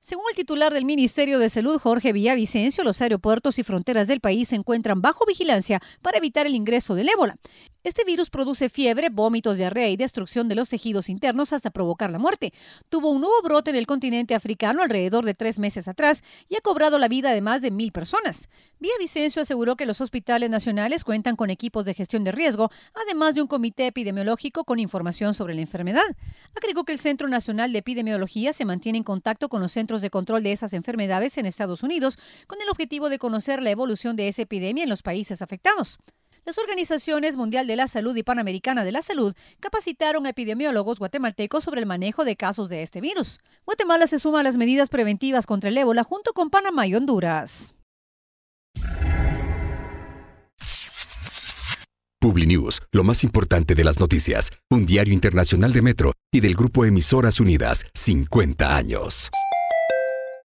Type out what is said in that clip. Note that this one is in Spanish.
Según el titular del Ministerio de Salud, Jorge Villavicencio, los aeropuertos y fronteras del país se encuentran bajo vigilancia para evitar el ingreso del ébola. Este virus produce fiebre, vómitos, diarrea y destrucción de los tejidos internos hasta provocar la muerte. Tuvo un nuevo brote en el continente africano alrededor de tres meses atrás y ha cobrado la vida de más de mil personas. Vicencio aseguró que los hospitales nacionales cuentan con equipos de gestión de riesgo, además de un comité epidemiológico con información sobre la enfermedad. Agregó que el Centro Nacional de Epidemiología se mantiene en contacto con los centros de control de esas enfermedades en Estados Unidos con el objetivo de conocer la evolución de esa epidemia en los países afectados. Las organizaciones Mundial de la Salud y Panamericana de la Salud capacitaron a epidemiólogos guatemaltecos sobre el manejo de casos de este virus. Guatemala se suma a las medidas preventivas contra el ébola junto con Panamá y Honduras. PubliNews, lo más importante de las noticias, un diario internacional de Metro y del grupo Emisoras Unidas, 50 años.